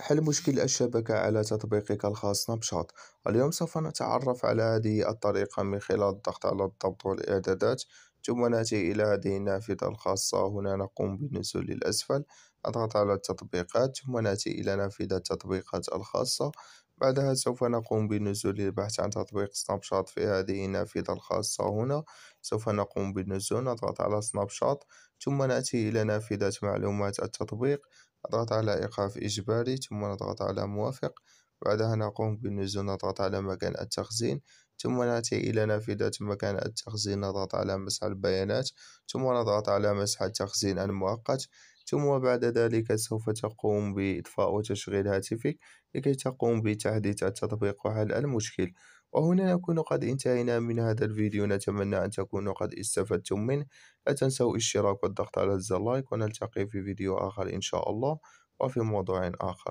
حل مشكل الشبكة على تطبيقك الخاص سناب شات اليوم سوف نتعرف على هذه الطريقة من خلال الضغط على الضبط والإعدادات ثم نأتي إلى هذه النافذة الخاصة هنا نقوم بالنزول للأسفل نضغط على التطبيقات ثم نأتي إلى نافذة التطبيقات الخاصة بعدها سوف نقوم بنزول البحث عن تطبيق سناب شات في هذه النافذة الخاصة هنا سوف نقوم بالنزول نضغط على سناب شات ثم نأتي إلى نافذة معلومات التطبيق نضغط على إيقاف إجباري ثم نضغط على موافق بعدها نقوم بالنزول نضغط على مكان التخزين ثم نأتي إلى نافذة مكان التخزين نضغط على مسح البيانات ثم نضغط على مسح التخزين المؤقت ثم بعد ذلك سوف تقوم بإطفاء وتشغيل هاتفك لكي تقوم بتحديث التطبيق وحل المشكل وهنا نكون قد انتهينا من هذا الفيديو نتمنى أن تكونوا قد استفدتم منه لا تنسوا الاشتراك والضغط على زر لايك ونلتقي في فيديو آخر إن شاء الله وفي موضوع آخر